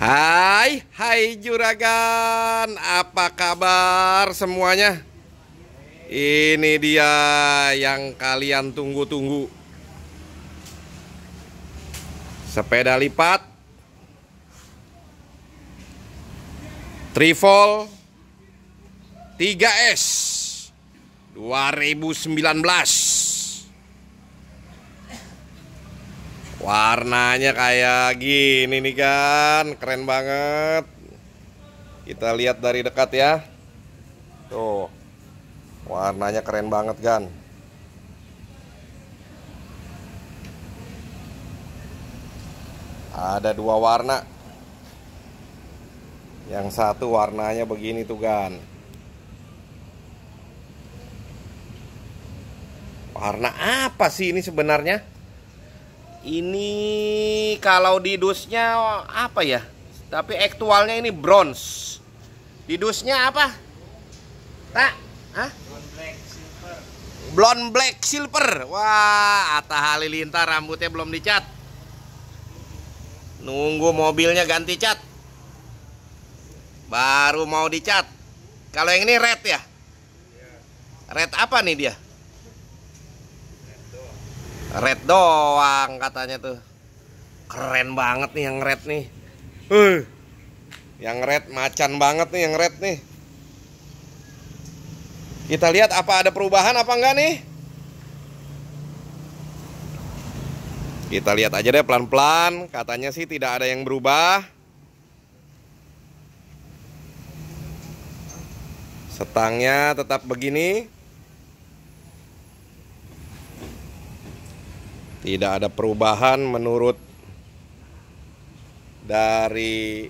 Hai, hai juragan, apa kabar semuanya? Ini dia yang kalian tunggu-tunggu. Sepeda lipat, trifol 3S 2019. Warnanya kayak gini nih kan, keren banget. Kita lihat dari dekat ya. Tuh. Warnanya keren banget kan. Ada dua warna. Yang satu warnanya begini tuh kan. Warna apa sih ini sebenarnya? Ini kalau di dusnya apa ya? Tapi aktualnya ini bronze. Di dusnya apa? Tak? Hah? Blonde black silver. Blonde black silver. Wah, Atta Halilintar rambutnya belum dicat. Nunggu mobilnya ganti cat. Baru mau dicat. Kalau yang ini red ya? Iya. Red apa nih dia? red doang katanya tuh keren banget nih yang red nih uh, yang red macan banget nih yang red nih kita lihat apa ada perubahan apa enggak nih kita lihat aja deh pelan-pelan katanya sih tidak ada yang berubah setangnya tetap begini Tidak ada perubahan menurut dari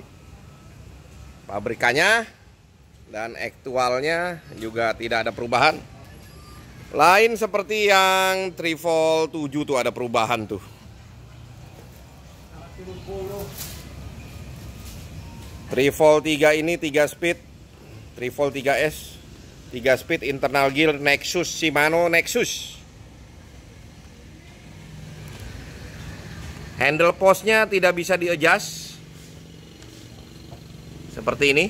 pabrikannya dan aktualnya juga tidak ada perubahan. Lain seperti yang Trivol 7 tuh ada perubahan tuh. Trivol 3 ini 3 speed, Trivol 3S 3 speed internal gear Nexus Shimano Nexus. handle posnya tidak bisa di adjust seperti ini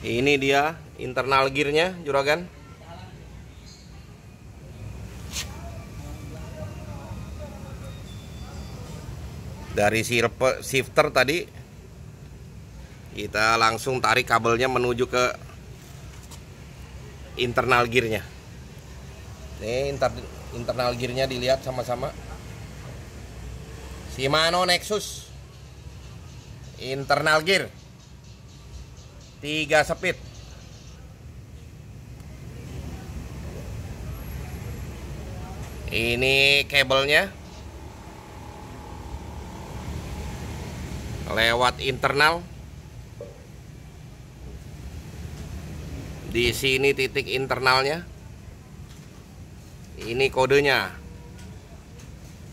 ini dia internal gearnya juragan dari shifter tadi kita langsung tarik kabelnya menuju ke internal gearnya ini inter, internal gearnya dilihat sama-sama Shimano Nexus internal gear 3 speed ini kabelnya lewat internal di sini titik internalnya ini kodenya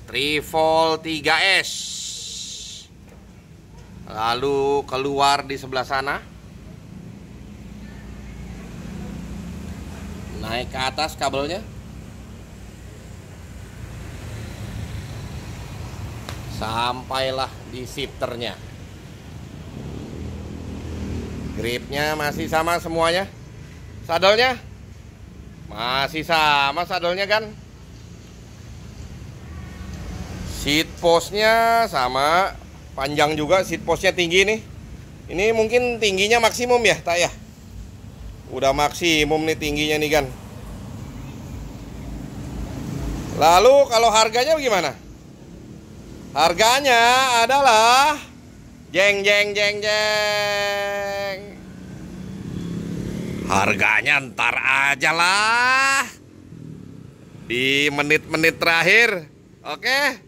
Trifol 3S lalu keluar di sebelah sana naik ke atas kabelnya sampailah di shifternya gripnya masih sama semuanya Sadelnya masih sama sadelnya kan? Seat postnya sama, panjang juga seat postnya tinggi nih. Ini mungkin tingginya maksimum ya, tak ya? Udah maksimum nih tingginya nih kan. Lalu kalau harganya bagaimana? Harganya adalah jeng jeng jeng jeng Harganya ntar aja lah Di menit-menit terakhir Oke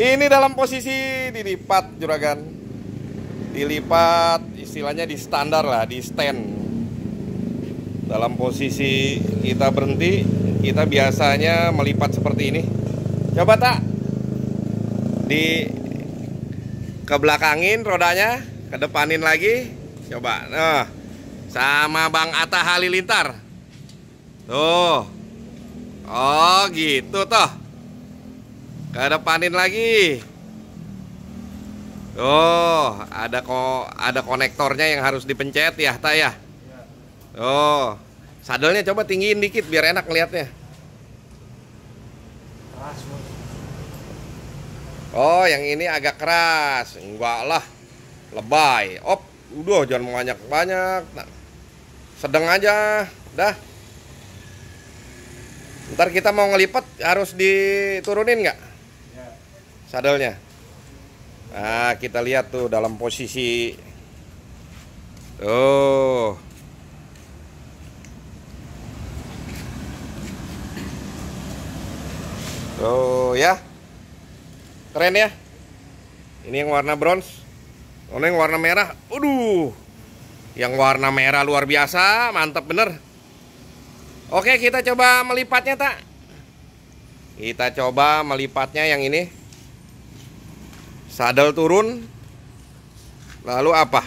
Ini dalam posisi dilipat juragan Dilipat istilahnya di standar lah Di stand Dalam posisi kita berhenti Kita biasanya melipat seperti ini Coba tak Di Kebelakangin rodanya Kedepanin lagi Coba. Nah. Sama Bang Atta Halilintar. Tuh. Oh, gitu toh. Kedepanin lagi. Tuh, ada kok ada konektornya yang harus dipencet ya, Tah ya. Tuh. Sadelnya coba tinggiin dikit biar enak ngeliatnya. Oh, yang ini agak keras. Enggak lah. Lebay. Op udah jangan banyak-banyak nah, sedang aja dah ntar kita mau ngelipat harus diturunin nggak ya. sadelnya nah kita lihat tuh dalam posisi tuh tuh ya keren ya ini yang warna bronze Soalnya yang warna merah, aduh. Yang warna merah luar biasa, mantap bener. Oke, kita coba melipatnya, tak? Kita coba melipatnya yang ini. Sadel turun. Lalu apa?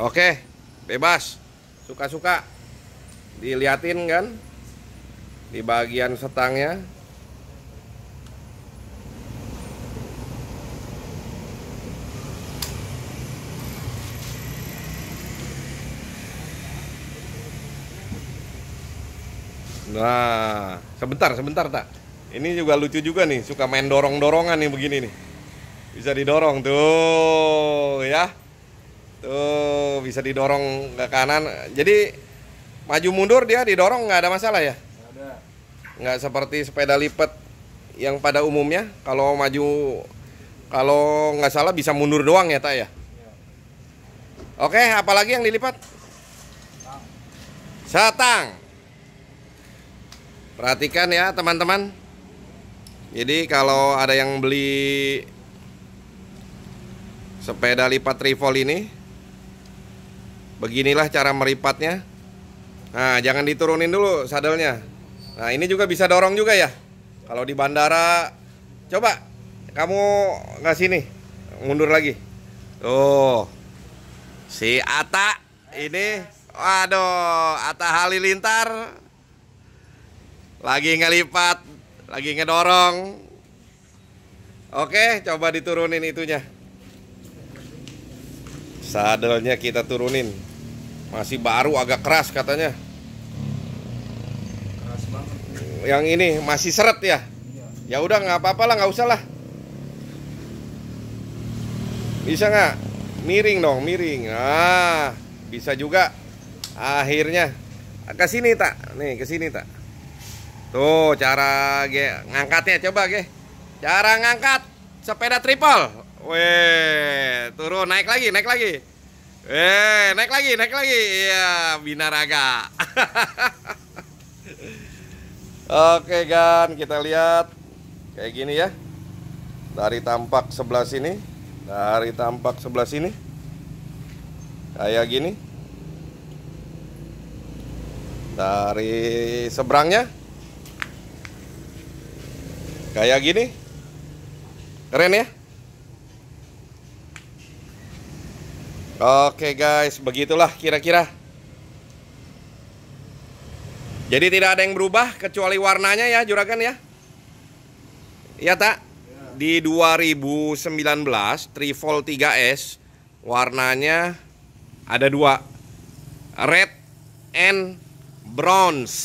Oke, bebas. Suka-suka. Diliatin kan? Di bagian setangnya. Nah, sebentar, sebentar tak. Ini juga lucu juga nih, suka main dorong-dorongan nih begini nih. Bisa didorong tuh, ya. Tuh, bisa didorong ke kanan. Jadi maju mundur dia didorong nggak ada masalah ya? Ada. Nggak seperti sepeda lipat yang pada umumnya kalau maju kalau nggak salah bisa mundur doang ya tak ya? Iya. Oke, apalagi yang dilipat? Satang perhatikan ya teman-teman jadi kalau ada yang beli sepeda lipat trifol ini beginilah cara meripatnya nah jangan diturunin dulu sadelnya nah ini juga bisa dorong juga ya kalau di bandara coba kamu nggak sini mundur lagi tuh si Ata ini waduh Ata Halilintar lagi ngelipat, lagi ngedorong. Oke, coba diturunin itunya. Sadelnya kita turunin. Masih baru agak keras katanya. Yang ini masih seret ya? Iya. Ya udah nggak apa-apa lah, nggak usah lah. Bisa nggak? Miring dong, miring. Ah, bisa juga. Akhirnya ke sini tak? Nih, ke sini tak? Tuh cara ge ngangkatnya coba ge. Cara ngangkat sepeda triple. Weh, turun naik lagi, naik lagi. Weh, naik lagi, naik lagi. Iya, binaraga. Oke, kan kita lihat kayak gini ya. Dari tampak sebelah sini, dari tampak sebelah sini. Kayak gini. Dari seberangnya Kayak gini. Keren ya? Oke guys, begitulah kira-kira. Jadi tidak ada yang berubah kecuali warnanya ya, Juragan ya. Iya tak? Di 2019 Trifol 3S warnanya ada dua red and bronze.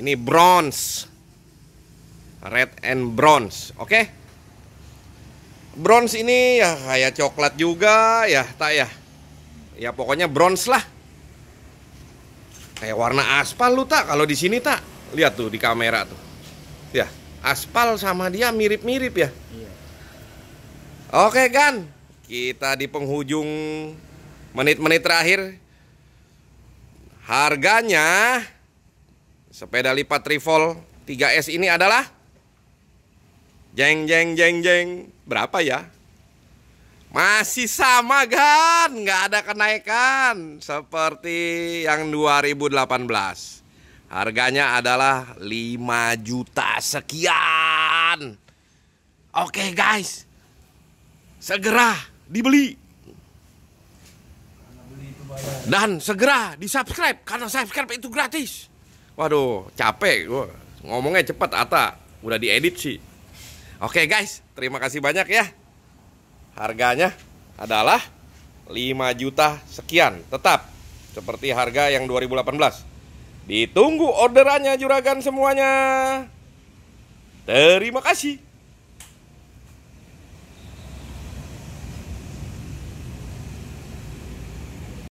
Ini bronze red and bronze oke okay? bronze ini ya kayak coklat juga ya tak ya ya pokoknya bronze lah kayak warna aspal lu tak kalau di sini tak lihat tuh di kamera tuh ya aspal sama dia mirip-mirip ya iya. oke kan kita di penghujung menit-menit terakhir harganya sepeda lipat trifold 3S ini adalah Jeng jeng jeng jeng. Berapa ya? Masih sama kan? Nggak ada kenaikan seperti yang 2018. Harganya adalah 5 juta sekian. Oke guys. Segera dibeli. Dan segera di-subscribe karena subscribe itu gratis. Waduh, capek gua. Ngomongnya cepat Ata, udah diedit sih. Oke guys, terima kasih banyak ya. Harganya adalah 5 juta sekian. Tetap seperti harga yang 2018. Ditunggu orderannya juragan semuanya. Terima kasih.